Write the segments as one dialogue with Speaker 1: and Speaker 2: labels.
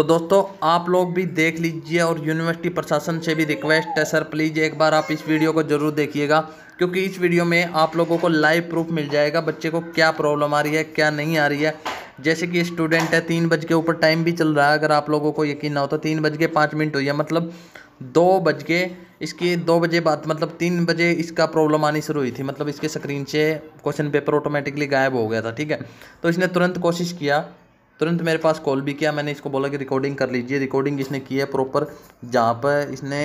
Speaker 1: तो दोस्तों आप लोग भी देख लीजिए और यूनिवर्सिटी प्रशासन से भी रिक्वेस्ट है सर प्लीज़ एक बार आप इस वीडियो को ज़रूर देखिएगा क्योंकि इस वीडियो में आप लोगों को लाइव प्रूफ मिल जाएगा बच्चे को क्या प्रॉब्लम आ रही है क्या नहीं आ रही है जैसे कि स्टूडेंट है तीन बज के ऊपर टाइम भी चल रहा है अगर आप लोगों को यकीन ना हो तो तीन बज के पाँच मिनट हुई है मतलब दो बज के इसकी दो बजे बाद मतलब तीन बजे इसका प्रॉब्लम आनी शुरू हुई थी मतलब इसके स्क्रीन से क्वेश्चन पेपर ऑटोमेटिकली गायब हो गया था ठीक है तो इसने तुरंत कोशिश किया तुरंत मेरे पास कॉल भी किया मैंने इसको बोला कि रिकॉर्डिंग कर लीजिए रिकॉर्डिंग इसने की है प्रॉपर जहाँ पर इसने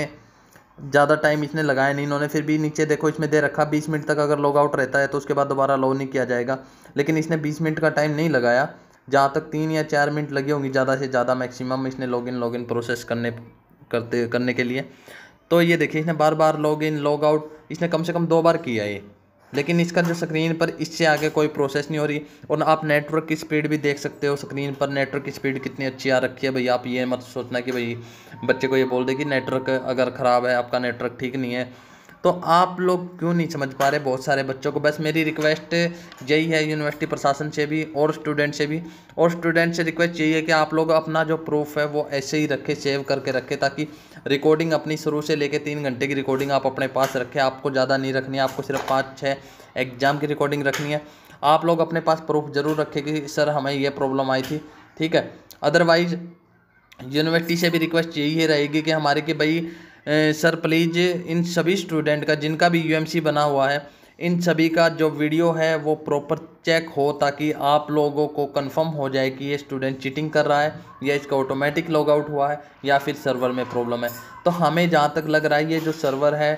Speaker 1: ज़्यादा टाइम इसने लगाया नहीं इन्होंने फिर भी नीचे देखो इसमें दे रखा बीस मिनट तक अगर लॉग आउट रहता है तो उसके बाद दोबारा लॉ नहीं किया जाएगा लेकिन इसने बीस मिनट का टाइम नहीं लगाया जहाँ तक तीन या चार मिनट लगे होंगी ज़्यादा से ज़्यादा मैक्सिमम इसने log in log in process करने करते करने के लिए तो ये देखिए इसने बार बार लॉग इन लॉग आउट इसने कम से कम दो बार किया ये लेकिन इसका जो स्क्रीन पर इससे आगे कोई प्रोसेस नहीं हो रही और आप नेटवर्क की स्पीड भी देख सकते हो स्क्रीन पर नेटवर्क की स्पीड कितनी अच्छी आ रखी है भाई आप ये मत सोचना कि भाई बच्चे को ये बोल दे कि नेटवर्क अगर ख़राब है आपका नेटवर्क ठीक नहीं है तो आप लोग क्यों नहीं समझ पा रहे बहुत सारे बच्चों को बस मेरी रिक्वेस्ट यही है यूनिवर्सिटी प्रशासन से भी और स्टूडेंट से भी और स्टूडेंट से रिक्वेस्ट यही है कि आप लोग अपना जो प्रूफ है वो ऐसे ही रखें सेव करके रखें ताकि रिकॉर्डिंग अपनी शुरू से लेके तीन घंटे की रिकॉर्डिंग आप अपने पास रखें आपको ज़्यादा नहीं रखनी है आपको सिर्फ पाँच छः एग्ज़ाम की रिकॉर्डिंग रखनी है आप लोग अपने पास प्रूफ ज़रूर रखें कि सर हमें यह प्रॉब्लम आई थी ठीक है अदरवाइज़ यूनिवर्सिटी से भी रिक्वेस्ट यही रहेगी कि हमारे कि भाई सर प्लीज़ इन सभी स्टूडेंट का जिनका भी यू बना हुआ है इन सभी का जो वीडियो है वो प्रॉपर चेक हो ताकि आप लोगों को कंफर्म हो जाए कि ये स्टूडेंट चीटिंग कर रहा है या इसका ऑटोमेटिक लॉग आउट हुआ है या फिर सर्वर में प्रॉब्लम है तो हमें जहाँ तक लग रहा है ये जो सर्वर है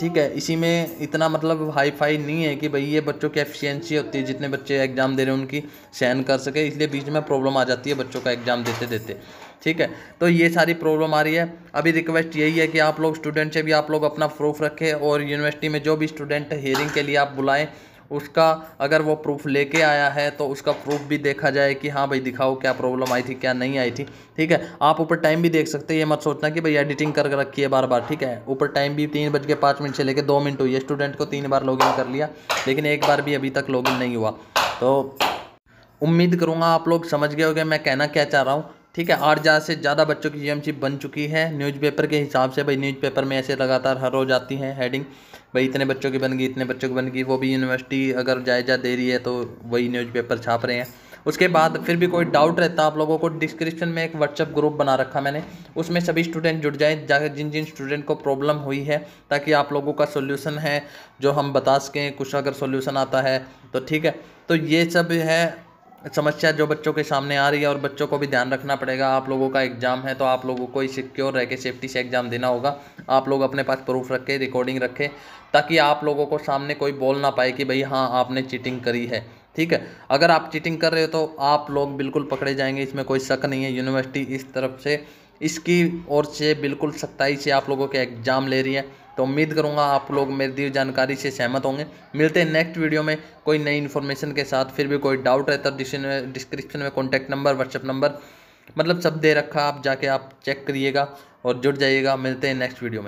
Speaker 1: ठीक है इसी में इतना मतलब हाई फाई नहीं है कि भाई ये बच्चों की एफिशिएंसी होती है जितने बच्चे एग्ज़ाम दे रहे हैं उनकी सहन कर सके इसलिए बीच में प्रॉब्लम आ जाती है बच्चों का एग्ज़ाम देते देते ठीक है तो ये सारी प्रॉब्लम आ रही है अभी रिक्वेस्ट यही है कि आप लोग स्टूडेंट से भी आप लोग अपना प्रूफ रखें और यूनिवर्सिटी में जो भी स्टूडेंट हेयरिंग के लिए आप बुलाएँ उसका अगर वो प्रूफ लेके आया है तो उसका प्रूफ भी देखा जाए कि हाँ भाई दिखाओ क्या प्रॉब्लम आई थी क्या नहीं आई थी ठीक है आप ऊपर टाइम भी देख सकते हैं ये मत सोचना कि भाई एडिटिंग कर रखी है बार बार ठीक है ऊपर टाइम भी तीन बज के पाँच मिनट से लेकर दो मिनट हुई है स्टूडेंट को तीन बार लॉगिन कर लिया लेकिन एक बार भी अभी तक लॉगिन नहीं हुआ तो उम्मीद करूँगा आप लोग समझ गए हो गए मैं कहना क्या चाह रहा हूँ ठीक है आठ हज़ार से ज़्यादा बच्चों की जी बन चुकी है न्यूज़पेपर के हिसाब से भाई न्यूज़पेपर में ऐसे लगातार हर रोज आती है हेडिंग भाई इतने बच्चों की बन गई इतने बच्चों की बन गई वो भी यूनिवर्सिटी अगर जायजा दे रही है तो वही न्यूज़पेपर छाप रहे हैं उसके बाद फिर भी कोई डाउट रहता आप लोगों को डिस्क्रिप्शन में एक व्हाट्सअप ग्रुप बना रखा मैंने उसमें सभी स्टूडेंट जुड़ जाए जिन जिन स्टूडेंट को प्रॉब्लम हुई है ताकि आप लोगों का सोल्यूसन है जो हम बता सकें कुछ अगर सोल्यूसन आता है तो ठीक है तो ये सब है समस्या जो बच्चों के सामने आ रही है और बच्चों को भी ध्यान रखना पड़ेगा आप लोगों का एग्ज़ाम है तो आप लोगों को ही सिक्योर रह के सेफ्टी से एग्ज़ाम देना होगा आप लोग अपने पास प्रूफ रखें रिकॉर्डिंग रखें ताकि आप लोगों को सामने कोई बोल ना पाए कि भाई हाँ आपने चीटिंग करी है ठीक है अगर आप चीटिंग कर रहे हो तो आप लोग बिल्कुल पकड़े जाएंगे इसमें कोई शक नहीं है यूनिवर्सिटी इस तरफ से इसकी ओर से बिल्कुल सख्ताई से आप लोगों के एग्ज़ाम ले रही है तो उम्मीद करूँगा आप लोग मेरी दी जानकारी से सहमत होंगे मिलते हैं नेक्स्ट वीडियो में कोई नई इन्फॉर्मेशन के साथ फिर भी कोई डाउट रहता है डिस्क्रिप्शन तो में कॉन्टैक्ट नंबर व्हाट्सअप नंबर मतलब सब दे रखा आप जाके आप चेक करिएगा और जुड़ जाइएगा मिलते हैं नेक्स्ट वीडियो में